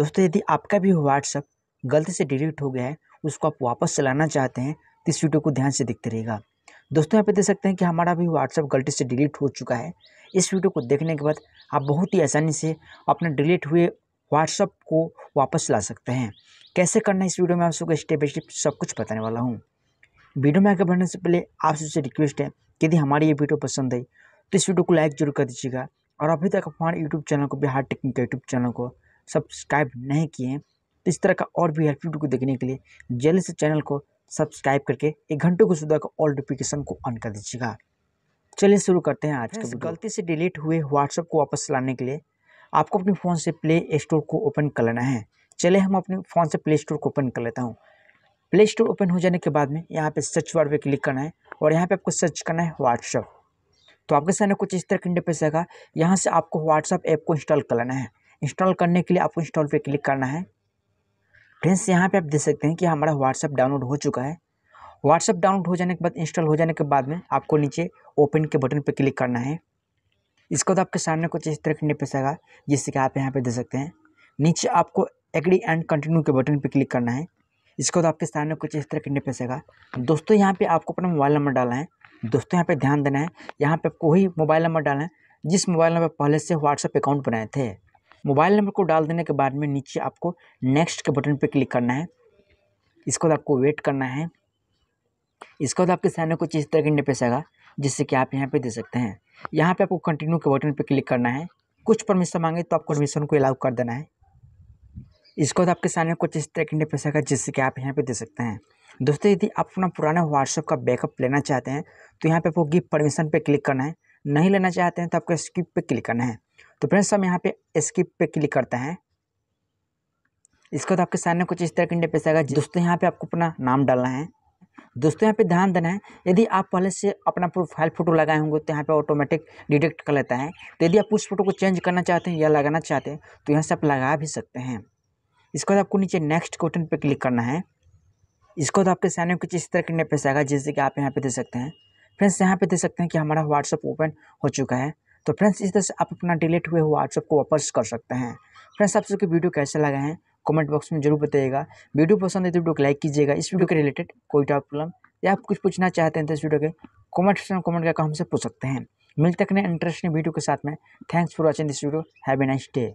दोस्तों यदि आपका भी व्हाट्सअप गलती से डिलीट हो गया है उसको आप वापस चलाना चाहते हैं तो इस वीडियो को ध्यान से देखते रहेगा दोस्तों यहाँ पे देख सकते हैं कि हमारा भी व्हाट्सअप गलती से डिलीट हो चुका है इस वीडियो को देखने के बाद आप बहुत ही आसानी से अपने डिलीट हुए व्हाट्सअप को वापस ला सकते हैं कैसे करना है इस वीडियो में आप सबको स्टेप बाई स्टेप सब कुछ बताने वाला हूँ वीडियो में आगे बढ़ने से पहले आप सबसे रिक्वेस्ट है यदि हमारी ये वीडियो पसंद आई तो इस वीडियो को लाइक जरूर कर दीजिएगा और अभी तक हमारे यूट्यूब चैनल को बिहार टेक्निक यूट्यूब चैनल को सब्सक्राइब नहीं किए हैं तो इस तरह का और भी हेल्पफुल को देखने के लिए जल्दी से चैनल को सब्सक्राइब करके एक घंटे को सुधा का ऑल नोटिफिकेशन को ऑन कर दीजिएगा चलिए शुरू करते हैं आज का गलती से डिलीट हुए व्हाट्सएप को वापस लाने के लिए आपको अपने फ़ोन से प्ले स्टोर को ओपन कर लेना है चले हम अपने फ़ोन से प्ले स्टोर को ओपन कर लेता हूँ प्ले स्टोर ओपन हो जाने के बाद में यहाँ पे सर्च वर्ड पे क्लिक करना है और यहाँ पे आपको सर्च करना है व्हाट्सअप तो आपके सामने कुछ इस तरह के इंटरफेस आएगा यहाँ से आपको व्हाट्सअप ऐप को इंस्टॉल कर लेना है इंस्टॉल करने के लिए आपको इंस्टॉल पे क्लिक करना है फ्रेंड्स यहाँ पे आप देख सकते हैं कि हमारा व्हाट्सअप डाउनलोड हो चुका है व्हाट्सअप डाउनलोड हो जाने के बाद इंस्टॉल हो जाने के बाद में आपको नीचे ओपन के बटन पर क्लिक करना है इसको तो आपके सामने कुछ इस तरह करने पेगा जिससे कि आप यहाँ पर देख सकते हैं नीचे आपको एग्री एंड कंटिन्यू के बटन पर क्लिक करना है इसको तो आपके सामने कुछ इस तरह करने पैसेगा दोस्तों यहाँ पर आपको अपना मोबाइल नंबर डालना है दोस्तों यहाँ पे ध्यान देना है यहाँ पे आपको वही मोबाइल नंबर डालना है जिस मोबाइल नंबर पहले से व्हाट्सअप अकाउंट बनाए थे मोबाइल नंबर को डाल देने के बाद में नीचे आपको नेक्स्ट के बटन पर क्लिक करना है इसके बाद आपको वेट करना है इसके बाद आपके सामने कुछ इस तरह के इंटरफेस आएगा जिससे कि आप यहाँ पे दे सकते हैं यहाँ पे आपको कंटिन्यू के बटन पे क्लिक करना है कुछ परमिशन मांगे तो आपको परमिशन को अलाउ कर देना है इसके बाद आपके सामने कुछ इस तरह के इंटरफेस आएगा जिससे कि आप यहाँ पे दे सकते हैं दोस्तों यदि आप अपना पुराना व्हाट्सअप का बैकअप लेना चाहते हैं तो यहाँ पर आपको गिफ्ट परमिशन पर क्लिक करना है नहीं लेना चाहते हैं तो आपको स्किप पर क्लिक करना है तो फ्रेंड्स हम यहाँ पे स्किप पे क्लिक करते हैं इसके बाद आपके सामने कुछ इस तरह का इंडिया पेश आएगा दोस्तों यहाँ पे आपको अपना नाम डालना है दोस्तों यहाँ पे ध्यान देना है यदि आप पहले से अपना प्रोफाइल फ़ोटो लगाए होंगे तो यहाँ पे ऑटोमेटिक डिटेक्ट कर लेता है तो यदि आप उस फोटो को चेंज करना चाहते हैं या लगाना चाहते हैं तो यहाँ से आप लगा भी सकते हैं इसके बाद आपको नीचे नेक्स्ट क्वेश्चन पर क्लिक करना है इसको तो आपके सामने कुछ इस तरह का इंडिया पेश आएगा जैसे कि आप यहाँ पर दे सकते हैं फ्रेंड्स यहाँ पर दे सकते हैं कि हमारा व्हाट्सअप ओपन हो चुका है तो फ्रेंड्स इस तरह से आप अपना डिलीट हुए व्हाट्सअप को वापस कर सकते हैं फ्रेंड्स आप सबके वीडियो कैसे लगा है कमेंट बॉक्स में जरूर बताइएगा वीडियो पसंद है तो वीडियो को लाइक कीजिएगा इस वीडियो के रिलेटेड कोई डाउट प्रॉब्लम या आप कुछ पूछना चाहते हैं तो इस वीडियो के कमेंट सेक्शन में कमेंट करके हमसे पूछ सकते हैं मिलते हैं इंटरेस्टिंग वीडियो के साथ में thanks for watching this video have nice day